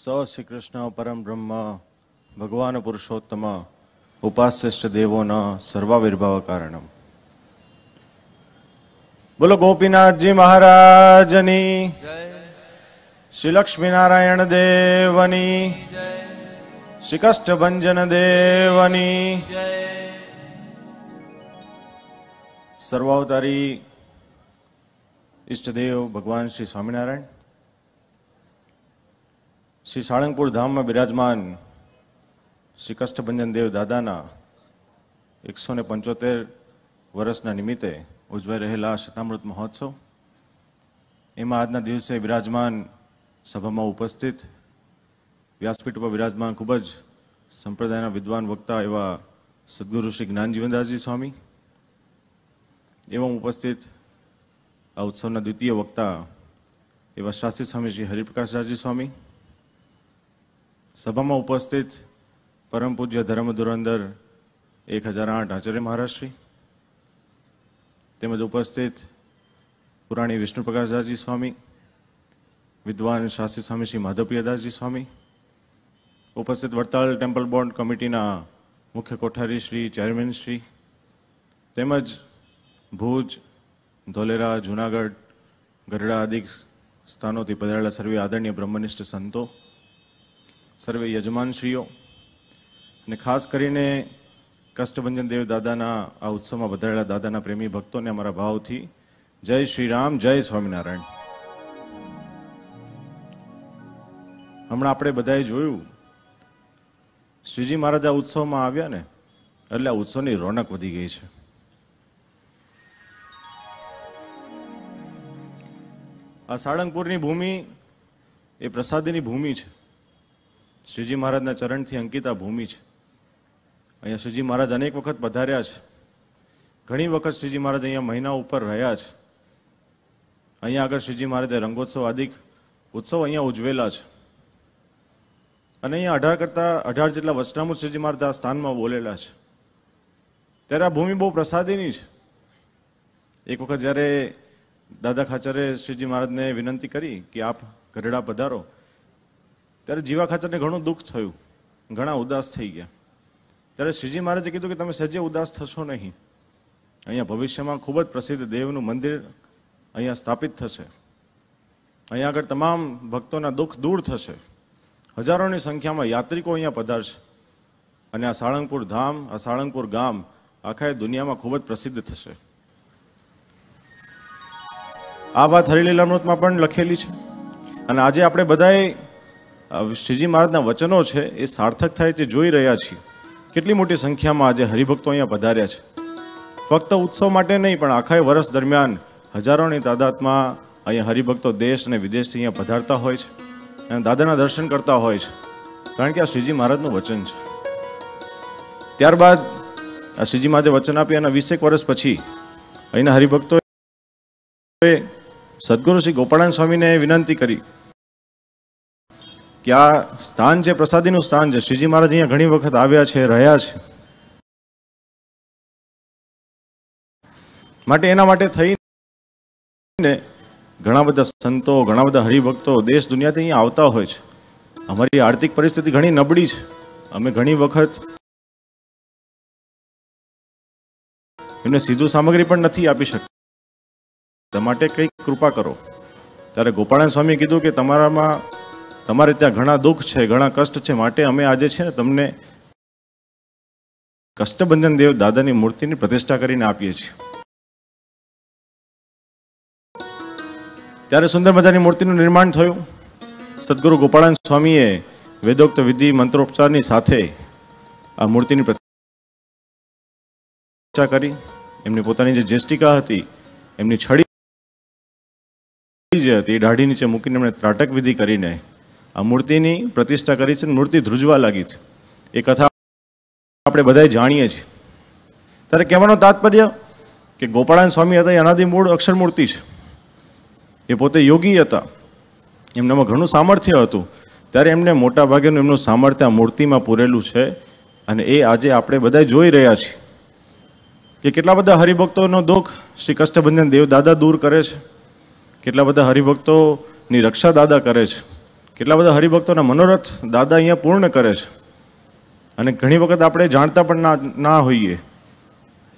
સૌ શ્રી કૃષ્ણ પરમ બ્રહ્મ ભગવાન પુરુષોત્તમ ઉપાસ્ય દેવોના સર્વાવિર્ભાવ કારણમ બોલો ગોપીનાથજી મહારાજની શ્રી લક્ષ્મીનારાયણ દેવની શ્રી કષ્ટ કષ્ટભંજન દેવની સર્વાવતારી ઈષ્ટદેવ ભગવાન શ્રી સ્વામિનારાયણ શ્રી સાળંગપુર ધામમાં બિરાજમાન શ્રી કષ્ટભંજન દેવ દાદાના એકસો ને પંચોતેર વર્ષના નિમિત્તે ઉજવાઈ રહેલા શતામૃત મહોત્સવ એમાં આજના દિવસે બિરાજમાન સભામાં ઉપસ્થિત વ્યાસપીઠ ઉપર બિરાજમાન ખૂબ જ સંપ્રદાયના વિદ્વાન વક્તા એવા સદગુરુ શ્રી જ્ઞાનજીવનદાસજી સ્વામી એમાં ઉપસ્થિત આ ઉત્સવના દ્વિતીય વક્તા એવા શાસ્ત્રી સ્વામી શ્રી હરિપ્રકાશદાસજી સ્વામી સભામાં ઉપસ્થિત પરમ પૂજ્ય ધર્મ એક હજાર આઠ આચાર્ય મહારાજશ્રી તેમજ ઉપસ્થિત પુરાણી વિષ્ણુપ્રકાશદાસજી સ્વામી વિદ્વાન શાસ્ત્રી સ્વામી શ્રી માધવપ્રિયદાસજી સ્વામી ઉપસ્થિત વડતાલ ટેમ્પલ બોર્ડ કમિટીના મુખ્ય કોઠારી શ્રી ચેરમેન શ્રી તેમજ ભુજ ધોલેરા જુનાગઢ ગઢડા આદિ સ્થાનોથી પધારેલા સર્વે આદરણીય બ્રહ્મનિષ્ઠ સંતો સર્વે યજમાનશ્રીઓ અને ખાસ કરીને કષ્ટભંજન દેવ દાદાના આ ઉત્સવમાં વધારેલા દાદાના પ્રેમી ભક્તોને અમારા ભાવથી જય શ્રી રામ જય સ્વામિનારાયણ હમણાં આપણે બધાએ જોયું શ્રીજી મહારાજ આ ઉત્સવમાં આવ્યા ને એટલે આ ઉત્સવની રોનક વધી ગઈ છે આ સાળંગપુરની ભૂમિ એ પ્રસાદીની ભૂમિ છે શ્રીજી મહારાજના ચરણથી અંકિતા ભૂમિ છે અહીંયા શ્રીજી મહારાજ અનેક વખત પધાર્યા છે ઘણી વખત શ્રીજી મહારાજ અહીંયા મહિના ઉપર રહ્યા છે અહીંયા આગળ શ્રીજી મહારાજે રંગોત્સવ આદિક ઉત્સવ અહીંયા ઉજવેલા છે અને અહીંયા અઢાર કરતાં અઢાર જેટલા વચનામૃત શ્રીજી મહારાજ આ સ્થાનમાં બોલેલા છે ત્યારે આ ભૂમિ બહુ પ્રસાદીની છે એક વખત જ્યારે દાદા ખાચરે શ્રીજી મહારાજને વિનંતી કરી કે આપ ગઢડા પધારો ત્યારે જીવા ખાચરને ઘણું દુઃખ થયું ઘણા ઉદાસ થઈ ગયા ત્યારે શ્રીજી મહારાજે કીધું કે તમે સજે ઉદાસ થશો નહીં અહીંયા ભવિષ્યમાં ખૂબ જ પ્રસિદ્ધ દેવનું મંદિર અહીંયા સ્થાપિત થશે અહીંયા આગળ તમામ ભક્તોના દુઃખ દૂર થશે હજારોની સંખ્યામાં યાત્રિકો અહીંયા પધારશે અને આ સાળંગપુર ધામ આ સાળંગપુર ગામ આખા દુનિયામાં ખૂબ જ પ્રસિદ્ધ થશે આ વાત હરિલીલામૃતમાં પણ લખેલી છે અને આજે આપણે બધાએ શ્રીજી મહારાજના વચનો છે એ સાર્થક થાય તે જોઈ રહ્યા છીએ કેટલી મોટી સંખ્યામાં આજે હરિભક્તો અહીંયા પધાર્યા છે ફક્ત ઉત્સવ માટે નહીં પણ આખા વર્ષ દરમિયાન હજારોની તાદાતમાં અહીંયા હરિભક્તો દેશ અને વિદેશથી અહીંયા પધારતા હોય છે અને દાદાના દર્શન કરતા હોય છે કારણ કે આ શ્રીજી મહારાજનું વચન છે ત્યારબાદ આ શ્રીજી મહારાજે વચન આપ્યા અને વીસેક વર્ષ પછી અહીંના હરિભક્તોએ સદગુરુ શ્રી ગોપાળાન સ્વામીને વિનંતી કરી કે આ સ્થાન છે પ્રસાદીનું સ્થાન છે શ્રીજી મહારાજ અહીંયા ઘણી વખત આવ્યા છે રહ્યા છે માટે એના માટે થઈને ઘણા બધા સંતો ઘણા બધા હરિભક્તો દેશ દુનિયાથી અહીંયા આવતા હોય છે અમારી આર્થિક પરિસ્થિતિ ઘણી નબળી છે અમે ઘણી વખત એમને સીધું સામગ્રી પણ નથી આપી શકતા માટે કંઈક કૃપા કરો ત્યારે ગોપાળન સ્વામી કીધું કે તમારામાં તમારે ત્યાં ઘણા દુઃખ છે ઘણા કષ્ટ છે માટે અમે આજે છે ને તમને કષ્ટબંધન દેવ દાદાની મૂર્તિની પ્રતિષ્ઠા કરીને આપીએ છીએ ત્યારે સુંદર મજાની મૂર્તિનું નિર્માણ થયું સદગુરુ ગોપાળાન સ્વામીએ વેદોક્ત વિધિ મંત્રોપચારની સાથે આ મૂર્તિની પ્રતિષ્ઠા કરી એમની પોતાની જે જેસ્ટિકા હતી એમની છડી જે હતી એ દાઢી નીચે મૂકીને એમણે ત્રાટક વિધિ કરીને આ મૂર્તિની પ્રતિષ્ઠા કરી છે મૂર્તિ ધ્રુજવા લાગી છે એ કથા આપણે બધાએ જાણીએ છીએ ત્યારે કહેવાનો તાત્પર્ય કે ગોપાળાન સ્વામી હતા એ અનાદિ મૂળ અક્ષર મૂર્તિ છે એ પોતે યોગી હતા એમનામાં ઘણું સામર્થ્ય હતું ત્યારે એમને મોટા ભાગેનું એમનું સામર્થ્ય આ મૂર્તિમાં પૂરેલું છે અને એ આજે આપણે બધા જોઈ રહ્યા છીએ કે કેટલા બધા હરિભક્તોનો દુઃખ શ્રી કષ્ટભંજન દેવ દાદા દૂર કરે છે કેટલા બધા હરિભક્તોની રક્ષા દાદા કરે છે કેટલા બધા હરિભક્તોના મનોરથ દાદા અહીંયા પૂર્ણ કરે છે અને ઘણી વખત આપણે જાણતા પણ ના ના હોઈએ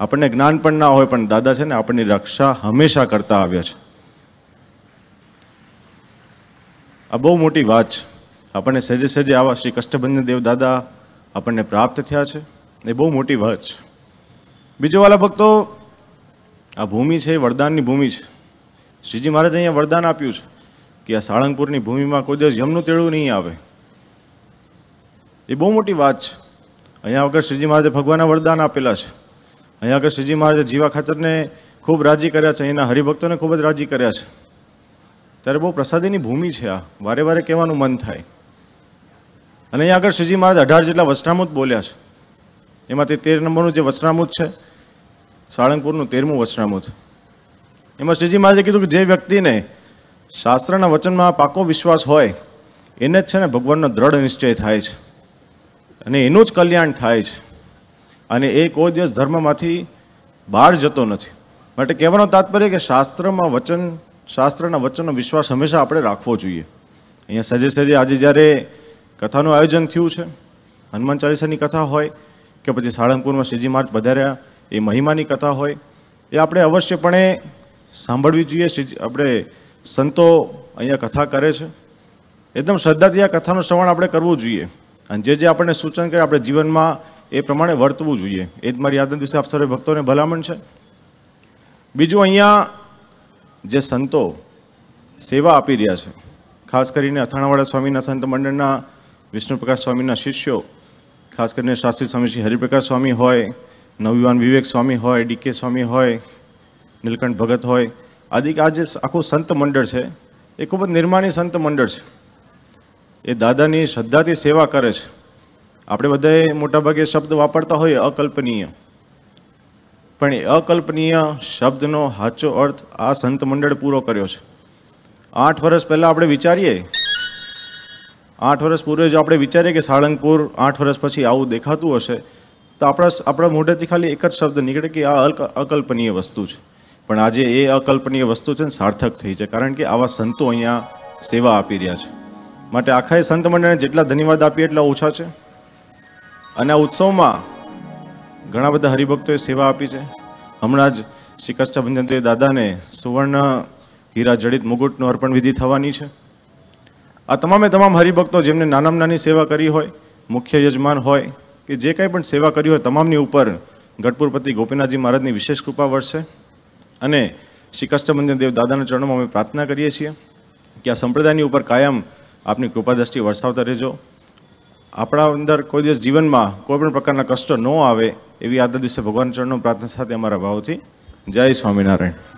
આપણને જ્ઞાન પણ ના હોય પણ દાદા છે ને આપણની રક્ષા હંમેશા કરતા આવ્યા છે આ બહુ મોટી વાત છે આપણને સહેજે સહેજે આવા શ્રી કષ્ટભંજન દેવ દાદા આપણને પ્રાપ્ત થયા છે એ બહુ મોટી વાત છે બીજો વાલા ભક્તો આ ભૂમિ છે એ વરદાનની ભૂમિ છે શ્રીજી મહારાજે અહીંયા વરદાન આપ્યું છે કે આ સાળંગપુરની ભૂમિમાં કોઈ દિવસ જમનું તેડું નહીં આવે એ બહુ મોટી વાત છે અહીંયા આગળ શ્રીજી મહારાજે ભગવાનના વરદાન આપેલા છે અહીંયા આગળ શ્રીજી મહારાજે જીવા ખાતરને ખૂબ રાજી કર્યા છે અહીંના હરિભક્તોને ખૂબ જ રાજી કર્યા છે ત્યારે બહુ પ્રસાદીની ભૂમિ છે આ વારે વારે કહેવાનું મન થાય અને અહીંયા આગળ શ્રીજી મહારાજ અઢાર જેટલા વસ્ત્રામૂત બોલ્યા છે એમાંથી તેર નંબરનું જે વસ્ત્રામૂત છે સાળંગપુરનું તેરમું વસ્ત્રામૂત એમાં શ્રીજી મહારાજે કીધું કે જે વ્યક્તિને શાસ્ત્રના વચનમાં પાકો વિશ્વાસ હોય એને જ છે ને ભગવાનનો દ્રઢ નિશ્ચય થાય છે અને એનું જ કલ્યાણ થાય છે અને એ કોઈ દિવસ ધર્મમાંથી બહાર જતો નથી માટે કહેવાનો તાત્પર્ય કે શાસ્ત્રમાં વચન શાસ્ત્રના વચનનો વિશ્વાસ હંમેશા આપણે રાખવો જોઈએ અહીંયા સજે સજે આજે જ્યારે કથાનું આયોજન થયું છે હનુમાન ચાલીસાની કથા હોય કે પછી સાળંગપુરમાં શ્રીજી મહારાજ પધાર્યા એ મહિમાની કથા હોય એ આપણે અવશ્યપણે સાંભળવી જોઈએ આપણે સંતો અહીંયા કથા કરે છે એકદમ શ્રદ્ધાથી આ કથાનું શ્રવણ આપણે કરવું જોઈએ અને જે જે આપણને સૂચન કરે આપણે જીવનમાં એ પ્રમાણે વર્તવું જોઈએ એ જ મારી યાદના દિવસે આપ સર્વે ભક્તોને ભલામણ છે બીજું અહીંયા જે સંતો સેવા આપી રહ્યા છે ખાસ કરીને અથાણાવાડા સ્વામીના સંત મંડળના વિષ્ણુપ્રકાશ સ્વામીના શિષ્યો ખાસ કરીને શાસ્ત્રી સ્વામી શ્રી હરિપ્રકાશ સ્વામી હોય નવયુવાન વિવેક સ્વામી હોય ડીકે સ્વામી હોય નીલકંઠ ભગત હોય આદિક આ જે આખું સંત મંડળ છે એ ખૂબ જ નિર્માણી સંત મંડળ છે એ દાદાની શ્રદ્ધાથી સેવા કરે છે આપણે બધાએ મોટાભાગે શબ્દ વાપરતા હોઈએ અકલ્પનીય પણ એ અકલ્પનીય શબ્દનો સાચો અર્થ આ સંત મંડળ પૂરો કર્યો છે આઠ વર્ષ પહેલાં આપણે વિચારીએ આઠ વર્ષ પૂર્વે જો આપણે વિચારીએ કે સાળંગપુર આઠ વર્ષ પછી આવું દેખાતું હશે તો આપણા આપણા મોઢેથી ખાલી એક જ શબ્દ નીકળે કે આ અકલ્પનીય વસ્તુ છે પણ આજે એ અકલ્પનીય વસ્તુ છે ને સાર્થક થઈ છે કારણ કે આવા સંતો અહીંયા સેવા આપી રહ્યા છે માટે આખા એ સંત મંડળને જેટલા ધન્યવાદ આપીએ એટલા ઓછા છે અને આ ઉત્સવમાં ઘણા બધા હરિભક્તોએ સેવા આપી છે હમણાં જ શ્રી કષ્ટભંજનદેવ દાદાને સુવર્ણ હીરા જડિત મુગુટનો અર્પણ વિધિ થવાની છે આ તમામે તમામ હરિભક્તો જેમને નાનામાં નાની સેવા કરી હોય મુખ્ય યજમાન હોય કે જે કાંઈ પણ સેવા કરી હોય તમામની ઉપર ગઢપુરપતિ ગોપીનાથજી મહારાજની વિશેષ કૃપા વર્ષે અને શ્રી કષ્ટભંજન દેવ દાદાના ચરણોમાં અમે પ્રાર્થના કરીએ છીએ કે આ સંપ્રદાયની ઉપર કાયમ આપની કૃપાદ્રષ્ટિ વરસાવતા રહેજો આપણા અંદર કોઈ દિવસ જીવનમાં કોઈ પણ પ્રકારના કષ્ટ ન આવે એવી આજના દિવસે ભગવાન ચરણો પ્રાર્થના સાથે અમારા ભાવથી જય સ્વામિનારાયણ